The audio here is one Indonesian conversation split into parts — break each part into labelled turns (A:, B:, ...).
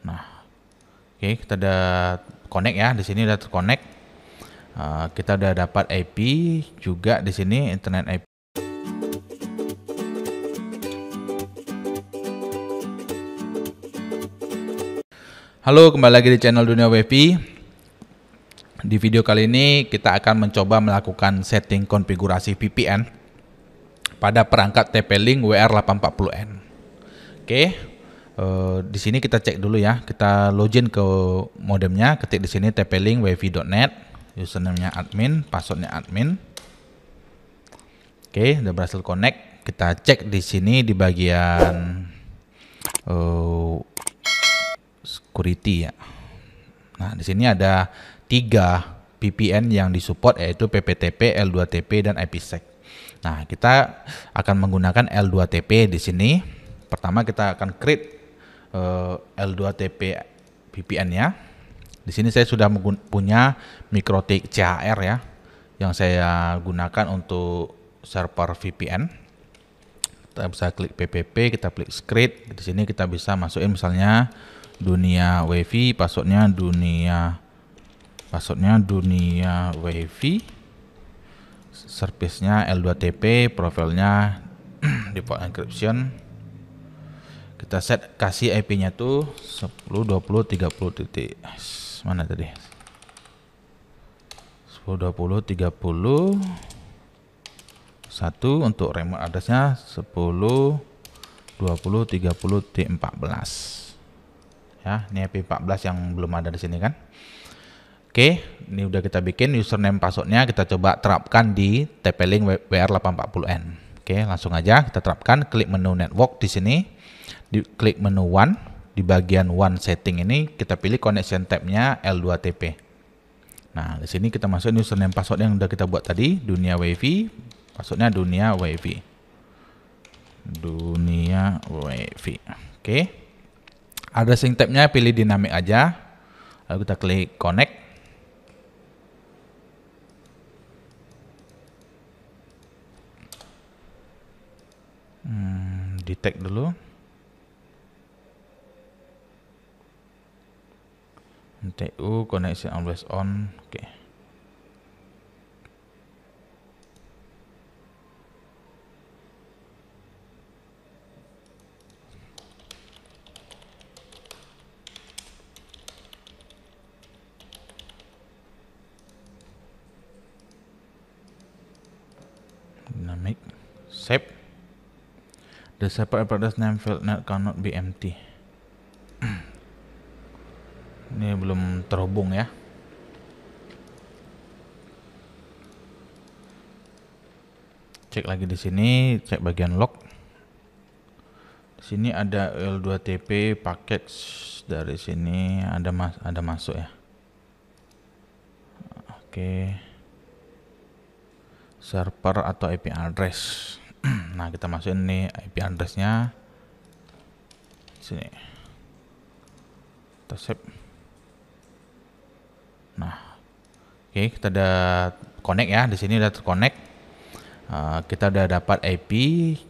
A: Nah, oke okay, kita udah connect ya. Di sini udah terconnect. Uh, kita udah dapat IP juga di sini internet IP. Halo, kembali lagi di channel Dunia WiFi. Di video kali ini kita akan mencoba melakukan setting konfigurasi VPN pada perangkat TP-Link WR840N. Oke. Eh, di sini kita cek dulu ya. Kita login ke modemnya, ketik di sini tp-link wifi.net, username-nya admin, passwordnya admin. Oke, okay, udah berhasil connect. Kita cek di sini di bagian uh, security ya. Nah, di sini ada tiga VPN yang disupport yaitu PPTP, L2TP dan IPsec. Nah, kita akan menggunakan L2TP di sini. Pertama kita akan create Eh, L2TP VPN-nya. Di sini saya sudah punya mikrotik CHR ya yang saya gunakan untuk server VPN. Kita bisa klik PPP, kita klik script. Di sini kita bisa masukin misalnya dunia wifi, passwordnya dunia passwordnya dunia wifi, servicenya L2TP, profilnya default encryption kita set kasih IP-nya tuh 10 20 30 titik mana tadi 10 20 30 1 untuk remote address-nya 10 20 30 titik 14 ya ini IP 14 yang belum ada di sini kan Oke, ini udah kita bikin username passwordnya kita coba terapkan di TP-Link WR840N. Oke, langsung aja kita terapkan klik menu network di sini. Di, klik menu one, di bagian one setting ini kita pilih connection tab-nya L2TP. Nah, di sini kita masukin username password yang udah kita buat tadi, dunia wifi, passwordnya dunia wifi. Dunia wifi. Oke. Addressing tab-nya pilih dynamic aja. Lalu kita klik connect. detect dulu TU connection always on oke okay. save The separate product name field net cannot be empty. Ini belum terhubung ya. Cek lagi di sini, cek bagian lock. Di sini ada L2TP package dari sini ada mas ada masuk ya. Oke. Okay. Server atau IP address. nah kita masukin nih IP addressnya sini kita save nah oke okay, kita udah connect ya di sini udah terconnect uh, kita udah dapat IP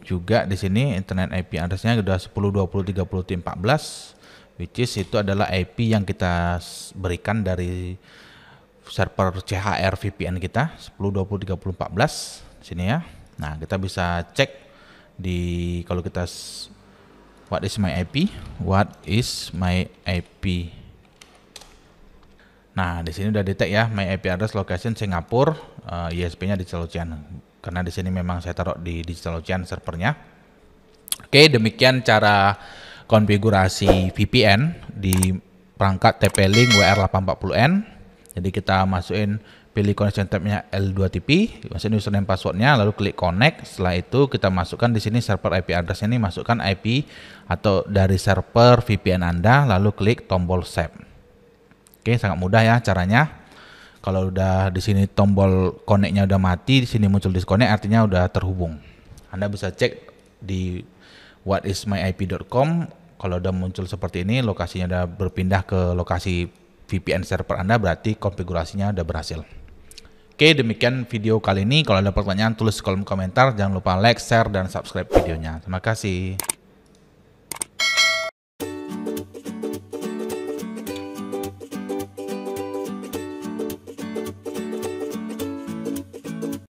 A: juga di sini internet IP addressnya udah 10 20 30 14 which is itu adalah IP yang kita berikan dari server CHR VPN kita 10 20 30 14 sini ya Nah, kita bisa cek di kalau kita what is my IP? What is my IP? Nah, di sini udah detect ya my IP address location Singapura, uh, eh, ISP-nya di Celocian. Karena di sini memang saya taruh di Digital Ocean servernya. Oke, demikian cara konfigurasi VPN di perangkat TP-Link WR840N. Jadi kita masukin pilih connection tabnya L2TP, maksudnya username passwordnya, lalu klik connect. Setelah itu kita masukkan di sini server IP address ini, masukkan IP atau dari server VPN Anda, lalu klik tombol save. Oke, sangat mudah ya caranya. Kalau udah di sini tombol connectnya udah mati, di sini muncul disconnect, artinya udah terhubung. Anda bisa cek di whatismyip.com. Kalau udah muncul seperti ini, lokasinya udah berpindah ke lokasi VPN server Anda berarti konfigurasinya udah berhasil. Oke, demikian video kali ini. Kalau ada pertanyaan, tulis kolom komentar. Jangan lupa like, share, dan subscribe videonya. Terima kasih.